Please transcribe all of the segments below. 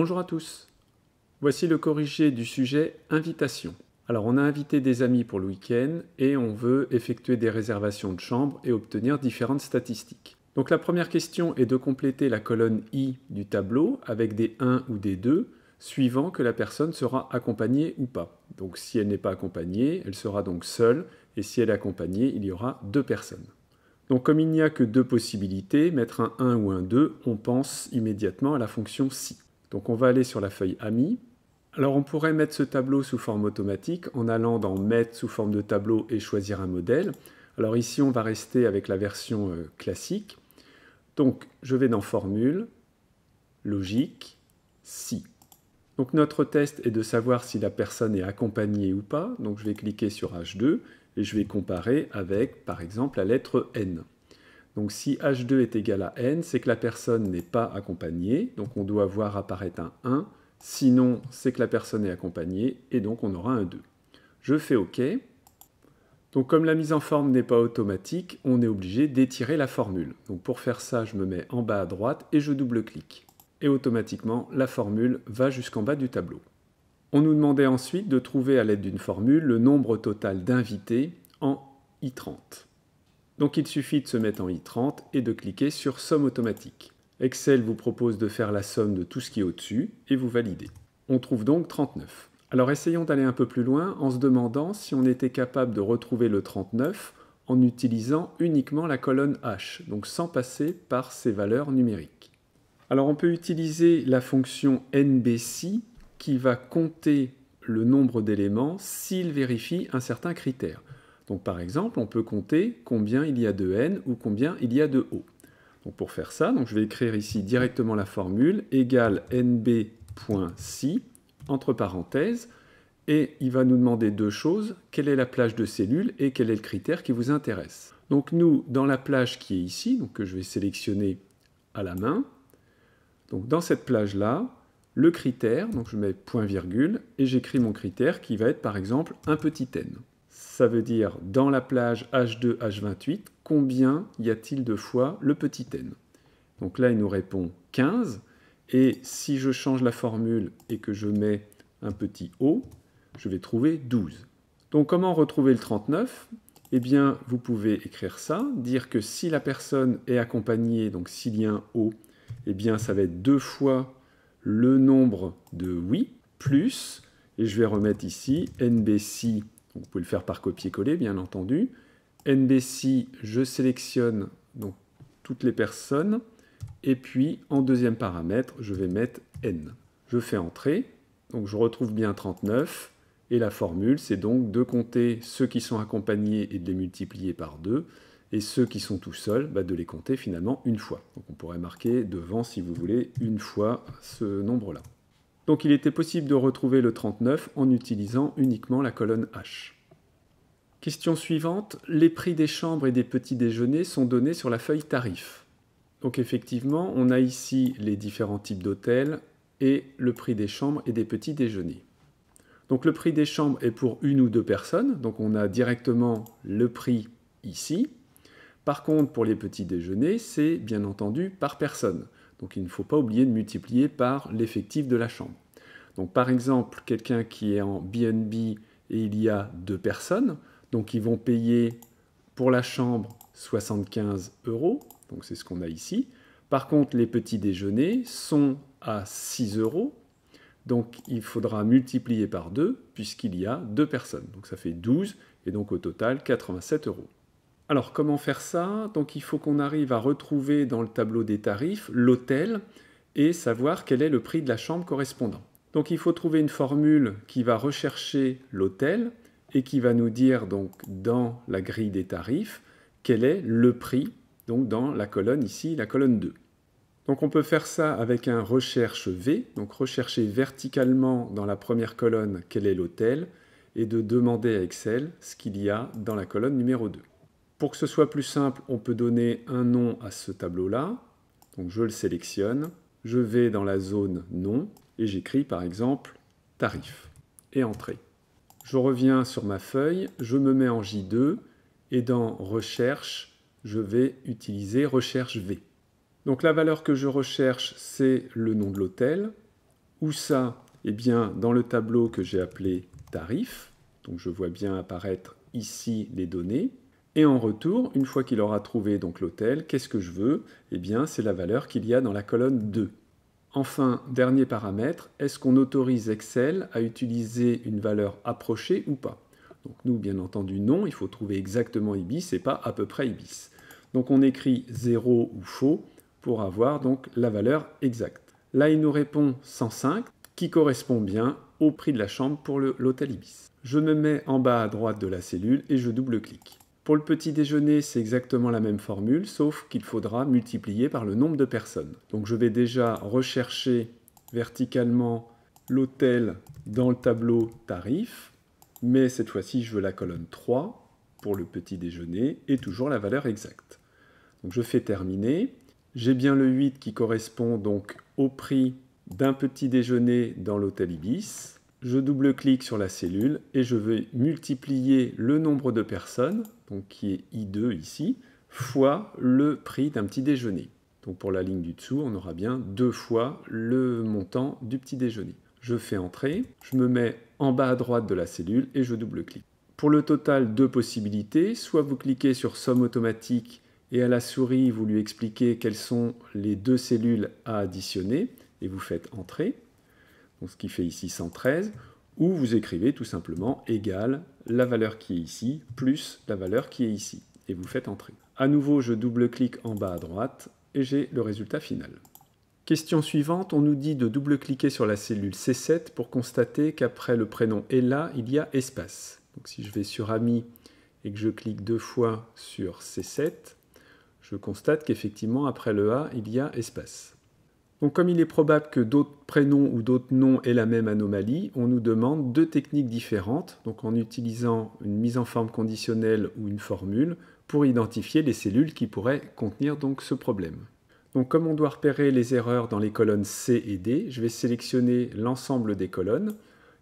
Bonjour à tous. Voici le corrigé du sujet invitation. Alors on a invité des amis pour le week-end et on veut effectuer des réservations de chambres et obtenir différentes statistiques. Donc la première question est de compléter la colonne I du tableau avec des 1 ou des 2 suivant que la personne sera accompagnée ou pas. Donc si elle n'est pas accompagnée, elle sera donc seule et si elle est accompagnée, il y aura deux personnes. Donc comme il n'y a que deux possibilités, mettre un 1 ou un 2, on pense immédiatement à la fonction si. Donc on va aller sur la feuille Ami. Alors on pourrait mettre ce tableau sous forme automatique en allant dans Mettre sous forme de tableau et choisir un modèle. Alors ici on va rester avec la version euh, classique. Donc je vais dans Formule, Logique, Si. Donc notre test est de savoir si la personne est accompagnée ou pas. Donc je vais cliquer sur H2 et je vais comparer avec par exemple la lettre N. Donc si H2 est égal à N, c'est que la personne n'est pas accompagnée, donc on doit voir apparaître un 1, sinon c'est que la personne est accompagnée, et donc on aura un 2. Je fais OK. Donc comme la mise en forme n'est pas automatique, on est obligé d'étirer la formule. Donc pour faire ça, je me mets en bas à droite et je double-clique. Et automatiquement, la formule va jusqu'en bas du tableau. On nous demandait ensuite de trouver à l'aide d'une formule le nombre total d'invités en I30. Donc il suffit de se mettre en i30 et de cliquer sur Somme automatique. Excel vous propose de faire la somme de tout ce qui est au-dessus et vous validez. On trouve donc 39. Alors essayons d'aller un peu plus loin en se demandant si on était capable de retrouver le 39 en utilisant uniquement la colonne H, donc sans passer par ses valeurs numériques. Alors on peut utiliser la fonction NBC qui va compter le nombre d'éléments s'il vérifie un certain critère. Donc par exemple, on peut compter combien il y a de n ou combien il y a de o. Donc pour faire ça, donc je vais écrire ici directement la formule égale nb.si entre parenthèses et il va nous demander deux choses, quelle est la plage de cellules et quel est le critère qui vous intéresse. Donc nous, dans la plage qui est ici, donc que je vais sélectionner à la main, donc dans cette plage-là, le critère, donc je mets point virgule, et j'écris mon critère qui va être par exemple un petit n ça veut dire dans la plage H2, H28, combien y a-t-il de fois le petit n Donc là, il nous répond 15. Et si je change la formule et que je mets un petit o, je vais trouver 12. Donc comment retrouver le 39 Eh bien, vous pouvez écrire ça, dire que si la personne est accompagnée, donc s'il y a un o, eh bien ça va être deux fois le nombre de oui, plus, et je vais remettre ici, NBC vous pouvez le faire par copier-coller, bien entendu. NBC, je sélectionne donc, toutes les personnes. Et puis, en deuxième paramètre, je vais mettre N. Je fais entrer. Donc, je retrouve bien 39. Et la formule, c'est donc de compter ceux qui sont accompagnés et de les multiplier par 2. Et ceux qui sont tout seuls, bah, de les compter finalement une fois. Donc, on pourrait marquer devant, si vous voulez, une fois ce nombre-là. Donc il était possible de retrouver le 39 en utilisant uniquement la colonne H. Question suivante, les prix des chambres et des petits déjeuners sont donnés sur la feuille tarif. Donc effectivement, on a ici les différents types d'hôtels et le prix des chambres et des petits déjeuners. Donc le prix des chambres est pour une ou deux personnes, donc on a directement le prix ici. Par contre, pour les petits déjeuners, c'est bien entendu par personne. Donc il ne faut pas oublier de multiplier par l'effectif de la chambre. Donc par exemple, quelqu'un qui est en BNB et il y a deux personnes, donc ils vont payer pour la chambre 75 euros, donc c'est ce qu'on a ici. Par contre, les petits déjeuners sont à 6 euros, donc il faudra multiplier par 2 puisqu'il y a deux personnes. Donc ça fait 12 et donc au total 87 euros. Alors comment faire ça Donc il faut qu'on arrive à retrouver dans le tableau des tarifs l'hôtel et savoir quel est le prix de la chambre correspondant. Donc il faut trouver une formule qui va rechercher l'hôtel et qui va nous dire donc dans la grille des tarifs quel est le prix donc dans la colonne ici, la colonne 2. Donc on peut faire ça avec un recherche V, donc rechercher verticalement dans la première colonne quel est l'hôtel et de demander à Excel ce qu'il y a dans la colonne numéro 2. Pour que ce soit plus simple, on peut donner un nom à ce tableau-là. Donc je le sélectionne, je vais dans la zone nom et j'écris par exemple tarif et entrée. Je reviens sur ma feuille, je me mets en J2 et dans recherche, je vais utiliser recherche V. Donc la valeur que je recherche, c'est le nom de l'hôtel. Où ça Eh bien, dans le tableau que j'ai appelé tarif. Donc je vois bien apparaître ici les données. Et en retour, une fois qu'il aura trouvé donc l'hôtel, qu'est-ce que je veux Eh bien, c'est la valeur qu'il y a dans la colonne 2. Enfin, dernier paramètre, est-ce qu'on autorise Excel à utiliser une valeur approchée ou pas Donc nous, bien entendu, non, il faut trouver exactement Ibis et pas à peu près Ibis. Donc on écrit 0 ou faux pour avoir donc la valeur exacte. Là, il nous répond 105, qui correspond bien au prix de la chambre pour l'hôtel Ibis. Je me mets en bas à droite de la cellule et je double-clique. Pour le petit déjeuner, c'est exactement la même formule, sauf qu'il faudra multiplier par le nombre de personnes. Donc je vais déjà rechercher verticalement l'hôtel dans le tableau tarif, mais cette fois-ci je veux la colonne 3 pour le petit déjeuner et toujours la valeur exacte. Donc je fais terminer. J'ai bien le 8 qui correspond donc au prix d'un petit déjeuner dans l'hôtel Ibis. Je double-clique sur la cellule et je vais multiplier le nombre de personnes donc qui est I2 ici, fois le prix d'un petit déjeuner. Donc pour la ligne du dessous, on aura bien deux fois le montant du petit déjeuner. Je fais entrer, je me mets en bas à droite de la cellule et je double-clique. Pour le total, deux possibilités. Soit vous cliquez sur somme automatique et à la souris, vous lui expliquez quelles sont les deux cellules à additionner et vous faites entrer. ce qui fait ici 113 ou vous écrivez tout simplement égal la valeur qui est ici plus la valeur qui est ici, et vous faites entrer. À nouveau, je double-clique en bas à droite, et j'ai le résultat final. Question suivante, on nous dit de double-cliquer sur la cellule C7 pour constater qu'après le prénom Ella, il y a espace. Donc si je vais sur Ami et que je clique deux fois sur C7, je constate qu'effectivement après le A, il y a espace comme il est probable que d'autres prénoms ou d'autres noms aient la même anomalie, on nous demande deux techniques différentes, donc en utilisant une mise en forme conditionnelle ou une formule, pour identifier les cellules qui pourraient contenir donc ce problème. Donc comme on doit repérer les erreurs dans les colonnes C et D, je vais sélectionner l'ensemble des colonnes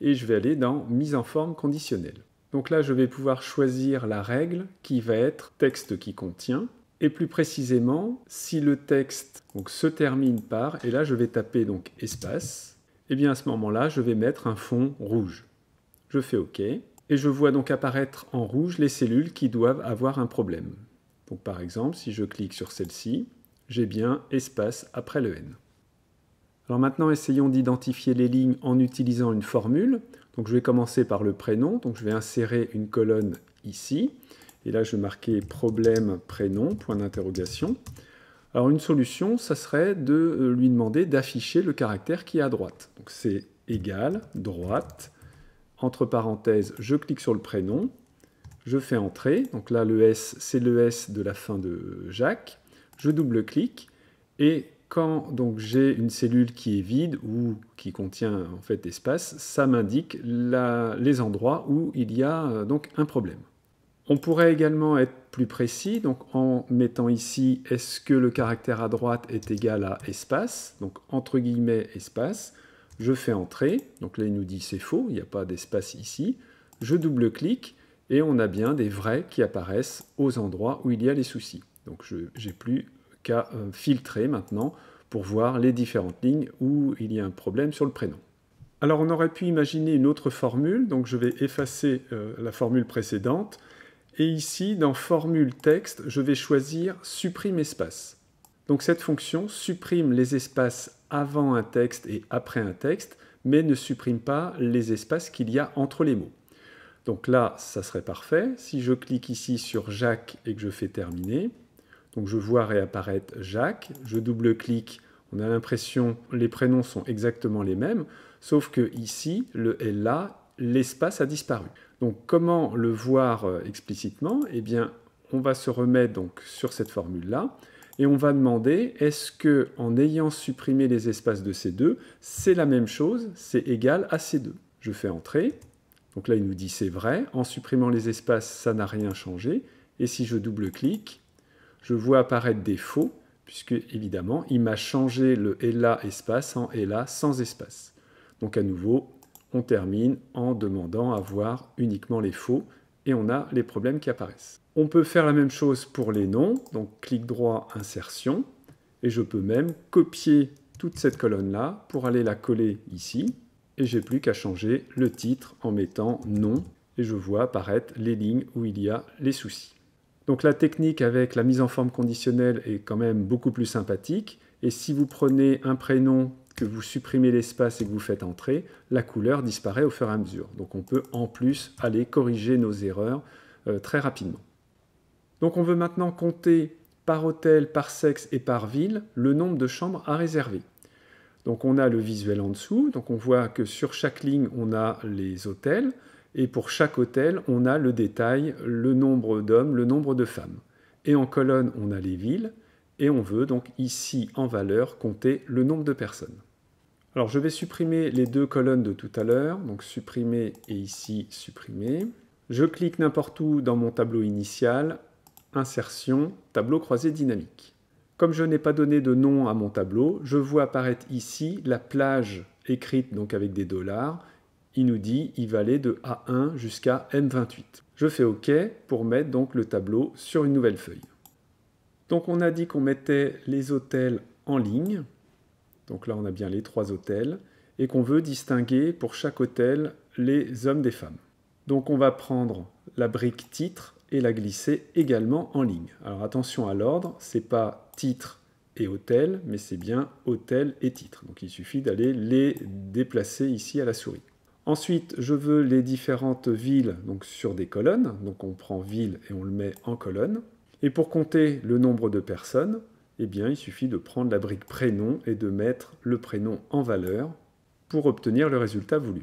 et je vais aller dans mise en forme conditionnelle. Donc là, je vais pouvoir choisir la règle qui va être texte qui contient et plus précisément, si le texte se termine par, et là je vais taper donc espace, et eh bien à ce moment-là, je vais mettre un fond rouge. Je fais OK, et je vois donc apparaître en rouge les cellules qui doivent avoir un problème. Donc par exemple, si je clique sur celle-ci, j'ai bien espace après le N. Alors maintenant, essayons d'identifier les lignes en utilisant une formule. Donc je vais commencer par le prénom, donc je vais insérer une colonne ici. Et là, je vais marquer problème, prénom, point d'interrogation. Alors une solution, ça serait de euh, lui demander d'afficher le caractère qui est à droite. Donc c'est égal, droite, entre parenthèses, je clique sur le prénom, je fais entrer, donc là le S, c'est le S de la fin de Jacques, je double-clique, et quand donc j'ai une cellule qui est vide ou qui contient en fait espace, ça m'indique les endroits où il y a euh, donc un problème. On pourrait également être plus précis, donc en mettant ici est-ce que le caractère à droite est égal à espace, donc entre guillemets espace, je fais entrer, donc là il nous dit c'est faux, il n'y a pas d'espace ici, je double-clique et on a bien des vrais qui apparaissent aux endroits où il y a les soucis. Donc je n'ai plus qu'à euh, filtrer maintenant pour voir les différentes lignes où il y a un problème sur le prénom. Alors on aurait pu imaginer une autre formule, donc je vais effacer euh, la formule précédente, et ici, dans formule texte, je vais choisir supprime espace. Donc cette fonction supprime les espaces avant un texte et après un texte, mais ne supprime pas les espaces qu'il y a entre les mots. Donc là, ça serait parfait. Si je clique ici sur Jacques et que je fais terminer, donc je vois réapparaître Jacques, je double-clique, on a l'impression les prénoms sont exactement les mêmes, sauf que ici, le LA l'espace a disparu. Donc comment le voir euh, explicitement Eh bien, on va se remettre donc sur cette formule-là et on va demander est-ce que en ayant supprimé les espaces de C2, c'est la même chose, c'est égal à C2. Je fais entrer. Donc là, il nous dit c'est vrai. En supprimant les espaces, ça n'a rien changé. Et si je double-clique, je vois apparaître des faux, puisque évidemment, il m'a changé le ELA espace en ELA sans espace. Donc à nouveau, on termine en demandant à voir uniquement les faux et on a les problèmes qui apparaissent. On peut faire la même chose pour les noms, donc clic droit, insertion, et je peux même copier toute cette colonne-là pour aller la coller ici, et j'ai plus qu'à changer le titre en mettant nom, et je vois apparaître les lignes où il y a les soucis. Donc la technique avec la mise en forme conditionnelle est quand même beaucoup plus sympathique, et si vous prenez un prénom que vous supprimez l'espace et que vous faites entrer, la couleur disparaît au fur et à mesure. Donc on peut en plus aller corriger nos erreurs euh, très rapidement. Donc on veut maintenant compter par hôtel, par sexe et par ville le nombre de chambres à réserver. Donc on a le visuel en dessous, donc on voit que sur chaque ligne on a les hôtels, et pour chaque hôtel on a le détail, le nombre d'hommes, le nombre de femmes. Et en colonne on a les villes, et on veut donc ici en valeur compter le nombre de personnes. Alors je vais supprimer les deux colonnes de tout à l'heure, donc supprimer et ici supprimer. Je clique n'importe où dans mon tableau initial, insertion, tableau croisé dynamique. Comme je n'ai pas donné de nom à mon tableau, je vois apparaître ici la plage écrite donc avec des dollars. Il nous dit il va aller de A1 jusqu'à M28. Je fais OK pour mettre donc le tableau sur une nouvelle feuille. Donc on a dit qu'on mettait les hôtels en ligne donc là on a bien les trois hôtels, et qu'on veut distinguer pour chaque hôtel les hommes des femmes. Donc on va prendre la brique titre et la glisser également en ligne. Alors attention à l'ordre, c'est pas titre et hôtel, mais c'est bien hôtel et titre. Donc il suffit d'aller les déplacer ici à la souris. Ensuite, je veux les différentes villes donc sur des colonnes. Donc on prend ville et on le met en colonne. Et pour compter le nombre de personnes, eh bien, il suffit de prendre la brique prénom et de mettre le prénom en valeur pour obtenir le résultat voulu.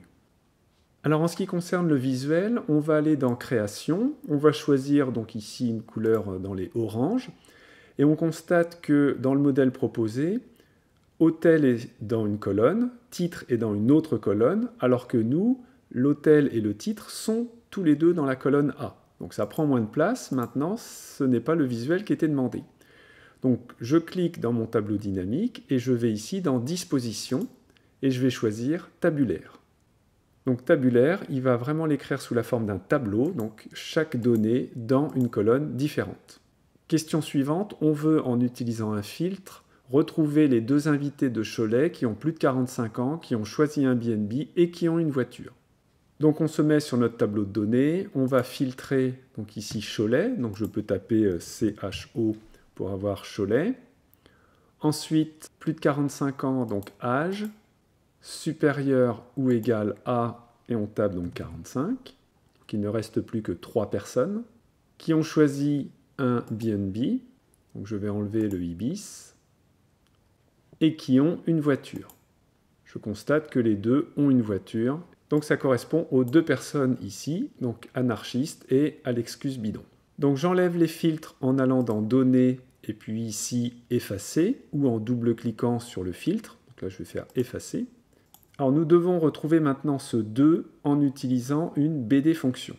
Alors en ce qui concerne le visuel, on va aller dans Création, on va choisir donc ici une couleur euh, dans les oranges, et on constate que dans le modèle proposé, Hôtel est dans une colonne, Titre est dans une autre colonne, alors que nous, l'hôtel et le titre sont tous les deux dans la colonne A. Donc ça prend moins de place, maintenant ce n'est pas le visuel qui était demandé. Donc je clique dans mon tableau dynamique et je vais ici dans Disposition et je vais choisir Tabulaire. Donc tabulaire, il va vraiment l'écrire sous la forme d'un tableau, donc chaque donnée dans une colonne différente. Question suivante, on veut en utilisant un filtre retrouver les deux invités de Cholet qui ont plus de 45 ans, qui ont choisi un BNB et qui ont une voiture. Donc on se met sur notre tableau de données, on va filtrer donc ici Cholet, donc je peux taper euh, CHO pour avoir Cholet. Ensuite, plus de 45 ans, donc âge, supérieur ou égal à, et on tape donc 45. Donc il ne reste plus que trois personnes qui ont choisi un BNB, donc je vais enlever le Ibis, et qui ont une voiture. Je constate que les deux ont une voiture, donc ça correspond aux deux personnes ici, donc anarchiste et à l'excuse bidon. Donc j'enlève les filtres en allant dans Données, et puis ici effacer ou en double-cliquant sur le filtre. Donc là, je vais faire effacer. Alors nous devons retrouver maintenant ce 2 en utilisant une BD fonction.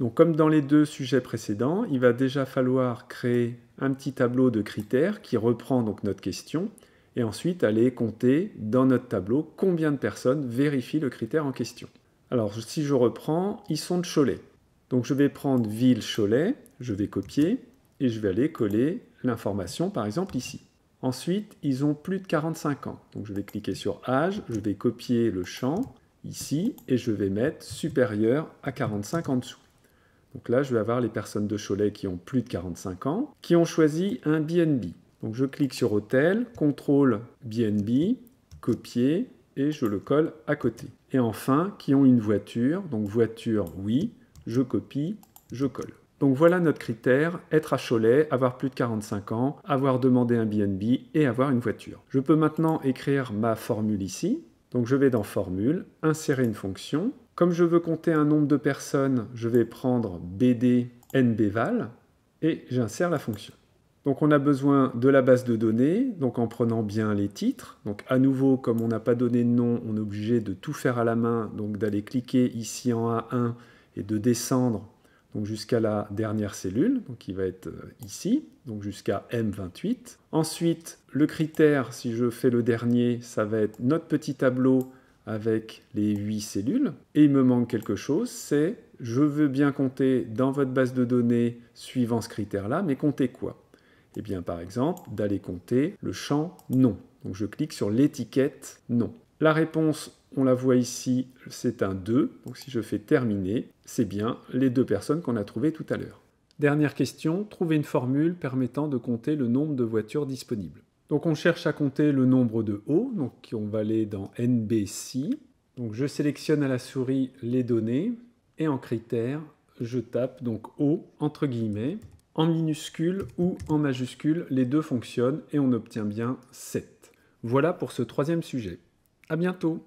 Donc comme dans les deux sujets précédents, il va déjà falloir créer un petit tableau de critères qui reprend donc notre question et ensuite aller compter dans notre tableau combien de personnes vérifient le critère en question. Alors si je reprends, ils sont de Cholet. Donc je vais prendre ville Cholet, je vais copier et je vais aller coller l'information, par exemple ici. Ensuite, ils ont plus de 45 ans. Donc je vais cliquer sur âge, je vais copier le champ ici et je vais mettre supérieur à 45 en dessous. Donc là, je vais avoir les personnes de Cholet qui ont plus de 45 ans, qui ont choisi un BNB. Donc je clique sur Hôtel, contrôle BNB, copier et je le colle à côté. Et enfin, qui ont une voiture, donc voiture oui, je copie, je colle. Donc voilà notre critère, être à Cholet, avoir plus de 45 ans, avoir demandé un BNB et avoir une voiture. Je peux maintenant écrire ma formule ici. Donc je vais dans formule, insérer une fonction. Comme je veux compter un nombre de personnes, je vais prendre BD NBVAL et j'insère la fonction. Donc on a besoin de la base de données, donc en prenant bien les titres. Donc à nouveau, comme on n'a pas donné de nom, on est obligé de tout faire à la main, donc d'aller cliquer ici en A1 et de descendre donc jusqu'à la dernière cellule, qui va être euh, ici, donc jusqu'à M28. Ensuite, le critère, si je fais le dernier, ça va être notre petit tableau avec les 8 cellules. Et il me manque quelque chose, c'est je veux bien compter dans votre base de données suivant ce critère-là, mais compter quoi Eh bien par exemple, d'aller compter le champ NON. Donc je clique sur l'étiquette NON. La réponse, on la voit ici, c'est un 2. Donc si je fais terminer, c'est bien les deux personnes qu'on a trouvées tout à l'heure. Dernière question, trouver une formule permettant de compter le nombre de voitures disponibles. Donc on cherche à compter le nombre de O, donc on va aller dans NBC. Donc je sélectionne à la souris les données et en critère, je tape donc O entre guillemets. En minuscule ou en majuscule, les deux fonctionnent et on obtient bien 7. Voilà pour ce troisième sujet. À bientôt